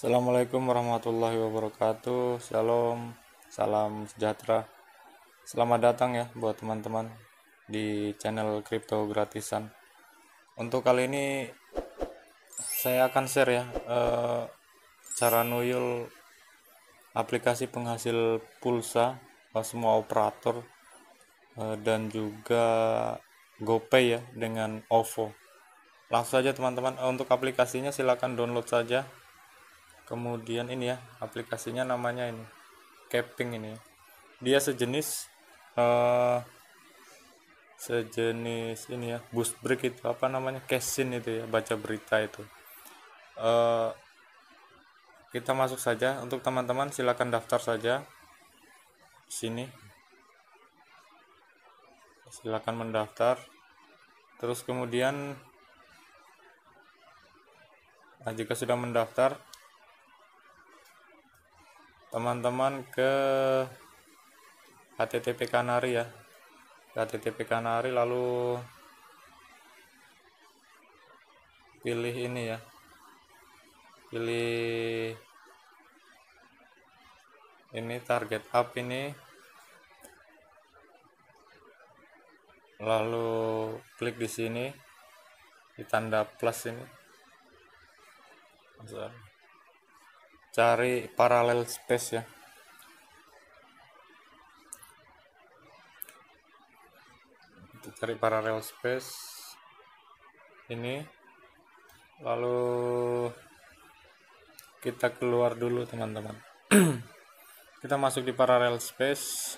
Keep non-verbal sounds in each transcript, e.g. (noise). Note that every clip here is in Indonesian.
Assalamualaikum warahmatullahi wabarakatuh. Shalom, salam sejahtera. Selamat datang ya buat teman-teman di channel kripto Gratisan. Untuk kali ini saya akan share ya e, cara nuyul aplikasi penghasil pulsa eh, semua operator e, dan juga GoPay ya dengan OVO. Langsung saja teman-teman untuk aplikasinya silahkan download saja kemudian ini ya aplikasinya namanya ini capping ini dia sejenis uh, sejenis ini ya boost break itu apa namanya casing itu ya baca berita itu uh, kita masuk saja untuk teman-teman silahkan daftar saja sini silahkan mendaftar terus kemudian nah, jika sudah mendaftar teman-teman ke HTTP Kanari ya HTTP Kanari lalu pilih ini ya pilih ini target up ini lalu klik di sini di tanda plus ini Sorry cari parallel space ya kita cari parallel space ini lalu kita keluar dulu teman-teman (clears throat) kita masuk di parallel space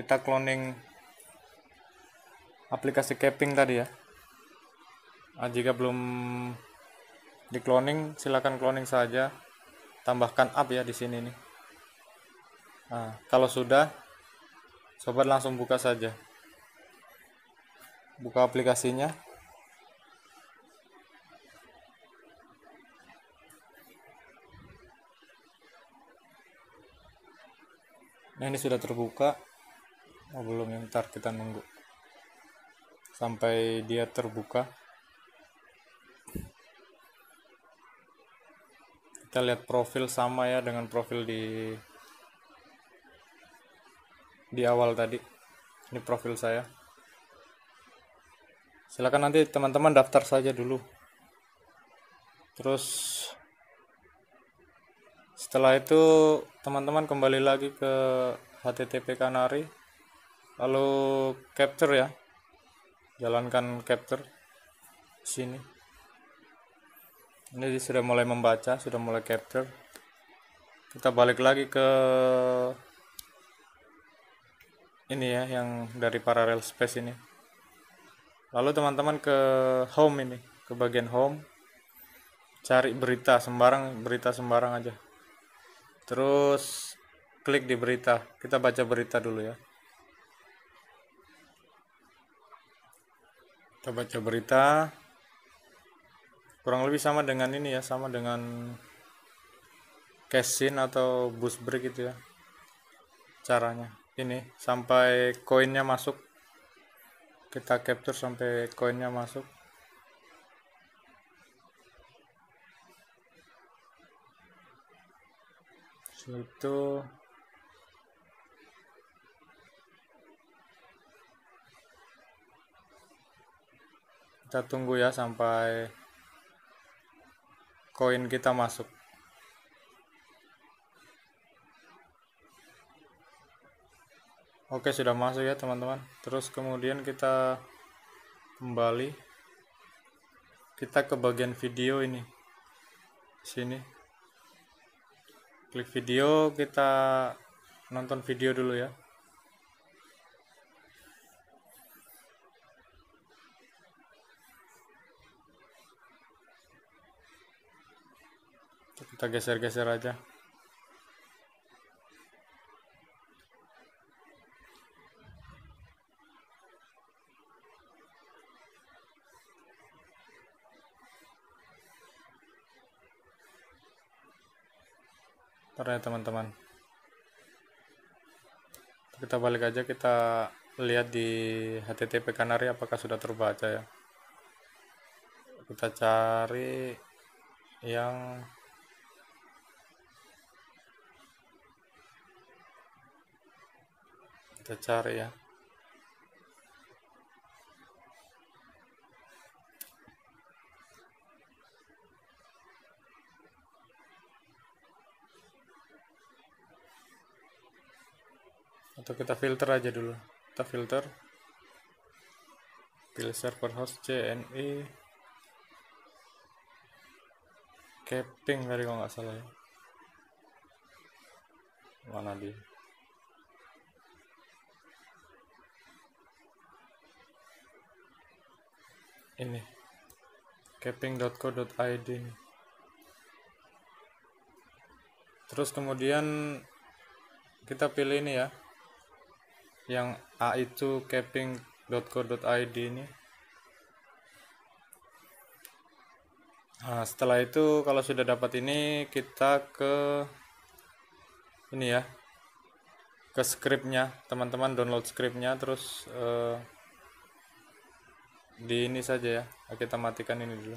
kita cloning aplikasi capping tadi ya ah, jika belum di cloning silakan cloning saja tambahkan up ya di sini nih nah, kalau sudah sobat langsung buka saja buka aplikasinya nah ini sudah terbuka oh belum ya. ntar kita nunggu sampai dia terbuka kita lihat profil sama ya dengan profil di di awal tadi ini profil saya silakan nanti teman-teman daftar saja dulu terus setelah itu teman-teman kembali lagi ke HTTP Kanari lalu capture ya jalankan capture sini ini sudah mulai membaca sudah mulai capture kita balik lagi ke ini ya yang dari parallel space ini lalu teman-teman ke home ini ke bagian home cari berita sembarang berita sembarang aja terus klik di berita kita baca berita dulu ya kita baca berita kurang lebih sama dengan ini ya sama dengan casing atau bus break gitu ya caranya ini sampai koinnya masuk kita capture sampai koinnya masuk itu kita tunggu ya sampai koin kita masuk Oke sudah masuk ya teman-teman terus kemudian kita kembali kita ke bagian video ini sini klik video kita nonton video dulu ya kita geser-geser aja Ntar ya teman-teman kita balik aja kita lihat di HTTP Kanari apakah sudah terbaca ya kita cari yang kita cari ya atau kita filter aja dulu kita filter pilih server host CNI capping dari kalau nggak salah ya mana dia ini capping.co.id terus kemudian kita pilih ini ya yang A itu capping.co.id ini nah setelah itu kalau sudah dapat ini kita ke ini ya ke scriptnya teman-teman download scriptnya terus uh, di ini saja ya kita matikan ini dulu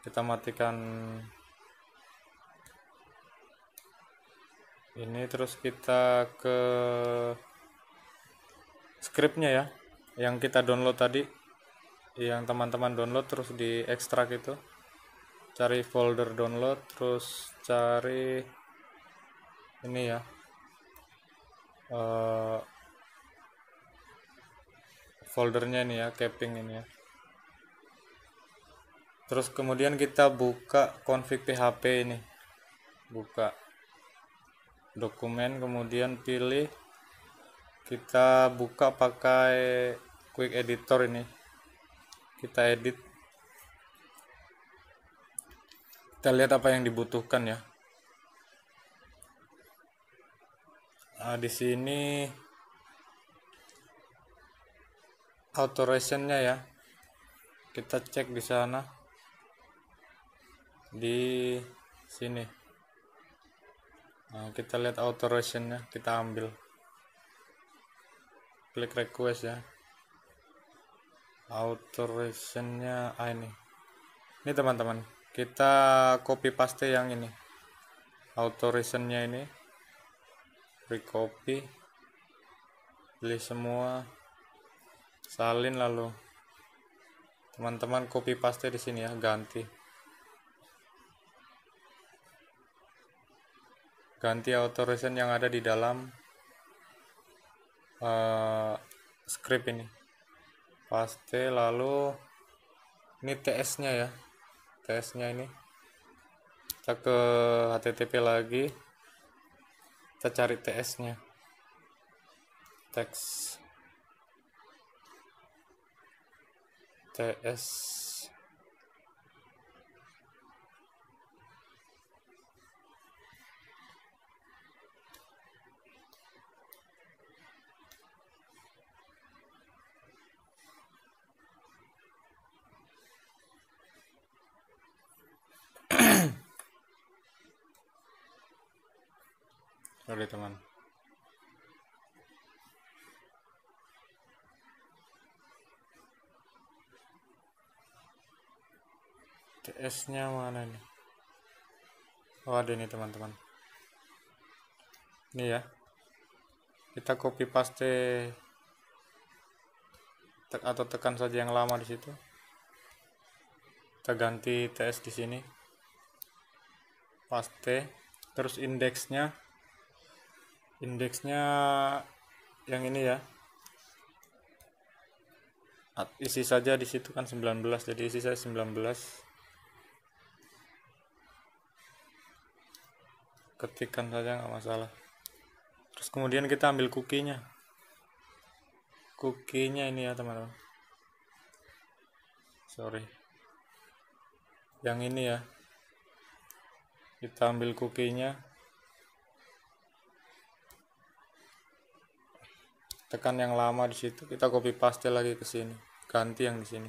kita matikan ini terus kita ke scriptnya ya yang kita download tadi yang teman-teman download terus di ekstrak itu cari folder download terus cari ini ya eh, foldernya ini ya capping ini ya terus kemudian kita buka config php ini buka dokumen kemudian pilih kita buka pakai quick editor ini kita edit kita lihat apa yang dibutuhkan ya nah, di sini authorization-nya ya. Kita cek di sana. Di sini. Nah, kita lihat authorization-nya, kita ambil. Klik request ya. Authorization-nya ah, ini. Ini teman-teman, kita copy paste yang ini. Authorization-nya ini. Recopy. pilih semua salin lalu teman-teman copy paste di sini ya ganti ganti authorization yang ada di dalam uh, script ini paste lalu ini TS nya ya TS nya ini kita ke HTTP lagi kita cari TS nya teks TS Sorry teman. CS nya mana ini? oh ada nih teman-teman ini ya kita copy paste tek atau tekan saja yang lama di situ kita ganti TS di sini paste terus indeksnya indeksnya yang ini ya isi saja di situ kan 19 jadi isi saya 19 ketikkan saja nggak masalah terus kemudian kita ambil kukinya kukinya ini ya teman-teman sorry yang ini ya kita ambil kukinya tekan yang lama di situ kita copy paste lagi ke sini ganti yang di sini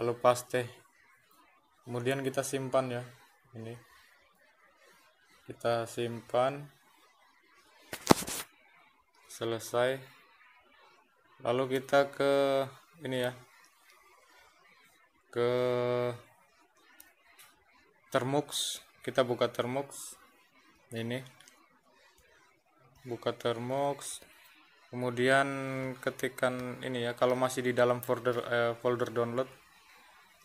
lalu paste kemudian kita simpan ya ini kita simpan selesai lalu kita ke ini ya ke termux kita buka termux ini buka termux kemudian ketikan ini ya kalau masih di dalam folder eh, folder download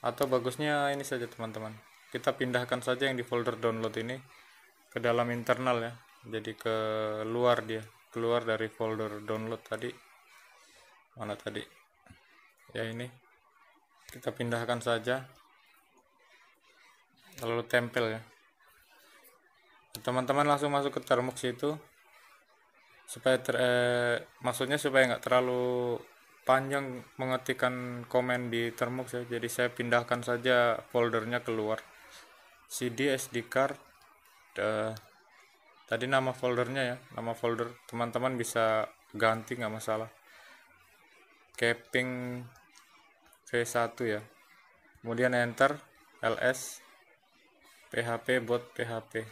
atau bagusnya ini saja teman-teman kita pindahkan saja yang di folder download ini ke dalam internal ya jadi ke luar dia keluar dari folder download tadi mana tadi ya ini kita pindahkan saja lalu tempel ya teman-teman langsung masuk ke termux itu supaya ter eh, maksudnya supaya nggak terlalu panjang mengetikkan komen di termux ya jadi saya pindahkan saja foldernya keluar cd sd card uh, tadi nama foldernya ya nama folder teman-teman bisa ganti nggak masalah capping v1 ya kemudian enter ls php bot php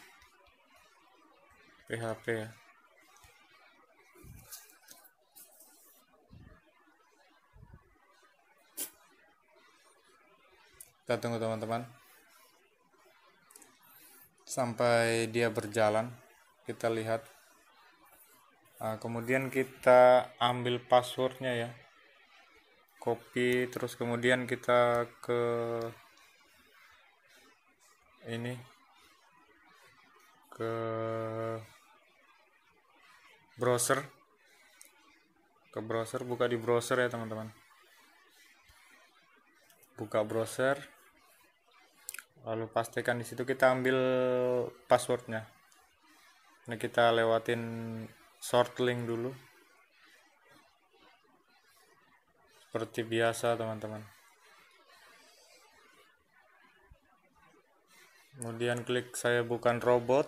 php ya kita tunggu teman-teman sampai dia berjalan kita lihat nah, kemudian kita ambil passwordnya ya copy terus kemudian kita ke ini ke browser ke browser buka di browser ya teman-teman buka browser lalu pastikan di situ kita ambil passwordnya ini kita lewatin short link dulu seperti biasa teman-teman kemudian klik saya bukan robot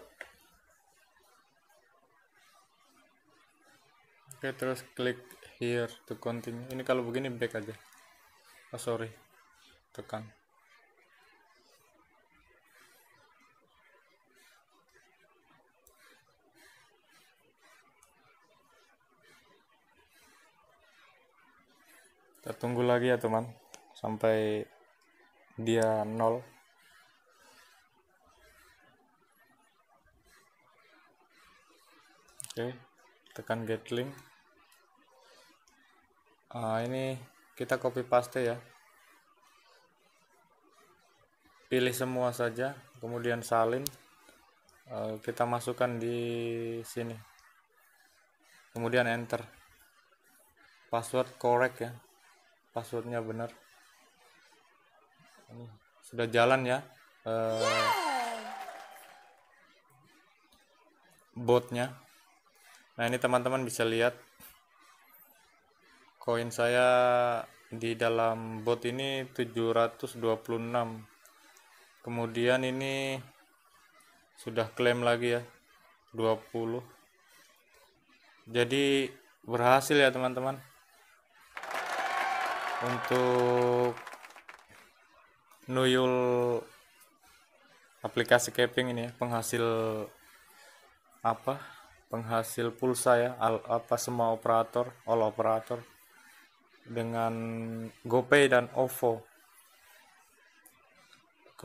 oke terus klik here to continue ini kalau begini back aja oh sorry tekan kita tunggu lagi ya teman sampai dia nol oke tekan get link uh, ini kita copy paste ya pilih semua saja kemudian salin eh, kita masukkan di sini kemudian enter password correct ya passwordnya benar ini sudah jalan ya eh, botnya nah ini teman-teman bisa lihat koin saya di dalam bot ini 726 kemudian ini sudah klaim lagi ya 20 jadi berhasil ya teman-teman untuk nuyul aplikasi capping ini ya, penghasil apa penghasil pulsa ya al, apa semua operator all operator dengan GoPay dan OVO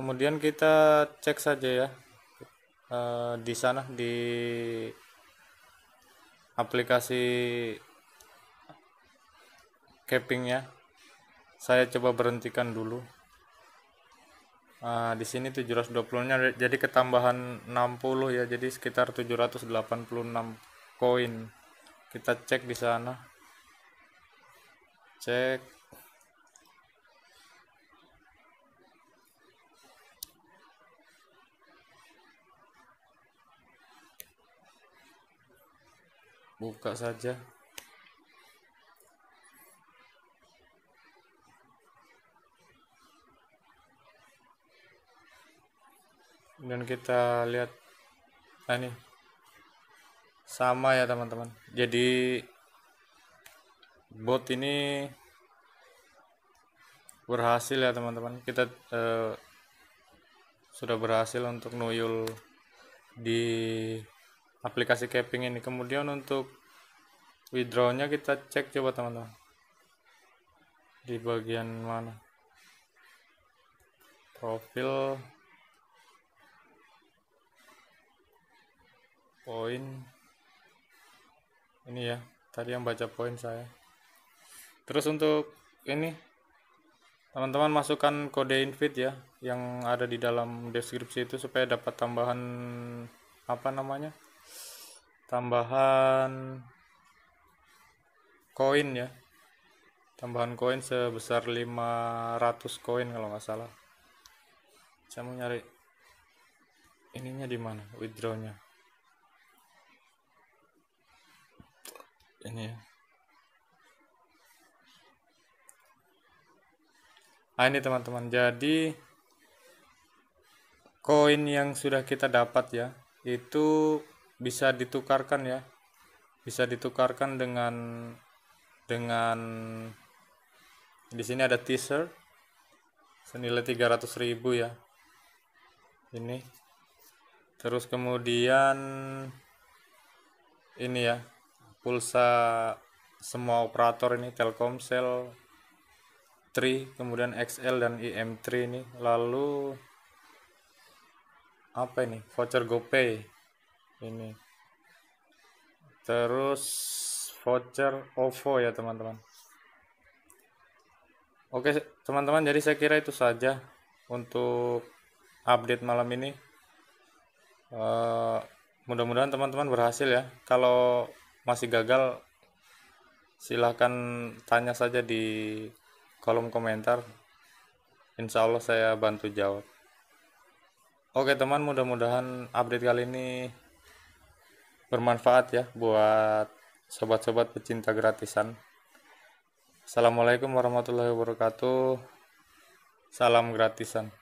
kemudian kita cek saja ya e, di sana di aplikasi cappingnya saya coba berhentikan dulu Nah, di sini 720-nya jadi ketambahan 60 ya. Jadi sekitar 786 koin. Kita cek di sana. Cek buka saja dan kita lihat nah ini sama ya teman-teman jadi bot ini berhasil ya teman-teman kita eh, sudah berhasil untuk nuyul di aplikasi capping ini kemudian untuk withdrawnya kita cek coba teman-teman di bagian mana profil poin ini ya tadi yang baca poin saya terus untuk ini teman-teman masukkan kode invite ya yang ada di dalam deskripsi itu supaya dapat tambahan apa namanya tambahan koin ya tambahan koin sebesar 500 koin kalau nggak salah saya mau nyari ininya di mana withdrawnya ini ya. nah ini teman-teman jadi koin yang sudah kita dapat ya itu bisa ditukarkan ya bisa ditukarkan dengan dengan di sini ada teaser senilai 300.000 ya ini terus kemudian ini ya pulsa semua operator ini Telkomsel 3 kemudian XL dan IM3 ini lalu apa ini voucher GoPay ini terus voucher OVO ya teman-teman oke teman-teman jadi saya kira itu saja untuk update malam ini uh, mudah-mudahan teman-teman berhasil ya kalau masih gagal silahkan tanya saja di kolom komentar insya Allah saya bantu jawab oke teman mudah-mudahan update kali ini bermanfaat ya buat sobat-sobat pecinta gratisan. Assalamualaikum warahmatullahi wabarakatuh. Salam gratisan.